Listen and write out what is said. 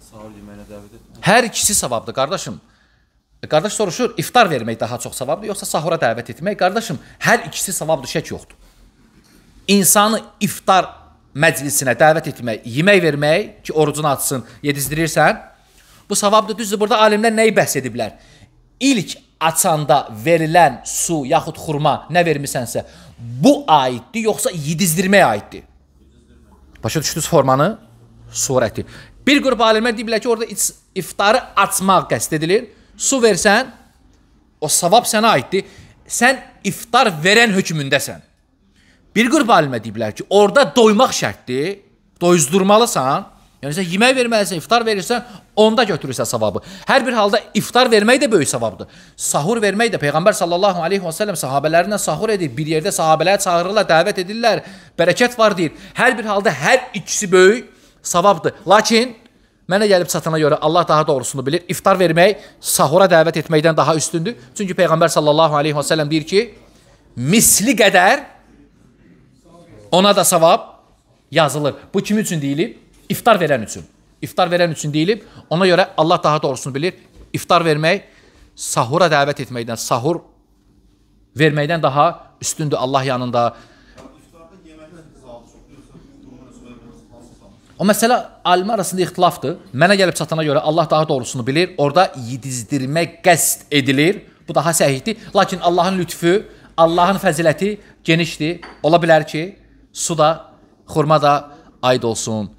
Sahur yeməyinə dəvət etmək. Hər ikisi savabdır qardaşım. E, qardaş soruşur, iftar vermək daha çox savabdır yoxsa sahura dəvət etmək? Qardaşım, hər ikisi savabdır, şək yoxdur. İnsanı iftar məclisinə dəvət etmək, yemək vermək ki, orucunu açsın, yedizdirirsən, bu savabdır. Düzdür, burada alimlər nəyi bəhs ediblər? İlk açanda verilən su yaxud xurma nə vermisənsə, bu aiddir yoxsa yedizdirməyə aiddir? Başa düşdünüz formanı? Surəti. Bir qrup alimlər deyiblər ki, orada iftarı açmaq qəsd edilir. Su versən, o savab sənə aiddir. Sən iftar verən hökmündəsən. Bir qrup alimə deyiblər ki, orada doymaq şərtdir. Doyuzdurmalısan. Yəni sən yemək verməlisən, iftar verirsən, onda götürürsən savabı. Hər bir halda iftar vermək də böyük savabdır. Sahur vermək də Peyğəmbər sallallahu alayhi və sallam sahabelərinə sahur edir. Bir yerdə sahabelər çağırırlar, dəvət edirlər, bərəkət var deyir. Hər bir halda hər ikisi böyük savabdır. Lakin mənə gəlib çatana görə Allah daha doğrusunu bilir. İftar vermək sahura dəvət etməkdən daha üstündür. Çünki Peyğəmbər sallallahu aleyhi və səlləm deyir ki, misli qədər ona da savab yazılır. Bu kim üçün deyilib? İftar verən üçün. İftar verən üçün deyilib. Ona görə Allah daha doğrusunu bilir. İftar vermək sahura dəvət etməkdən, sahur verməkdən daha üstündür Allah yanında. O məsələ alimə arasında ixtilafdır. Mənə gəlib çatana görə Allah daha doğrusunu bilir. Orada yedizdirmə qəsd edilir. Bu daha səhihdir. Lakin Allahın lütfü, Allahın fəziləti genişdir. Ola bilər ki, su da, xurma da aid olsun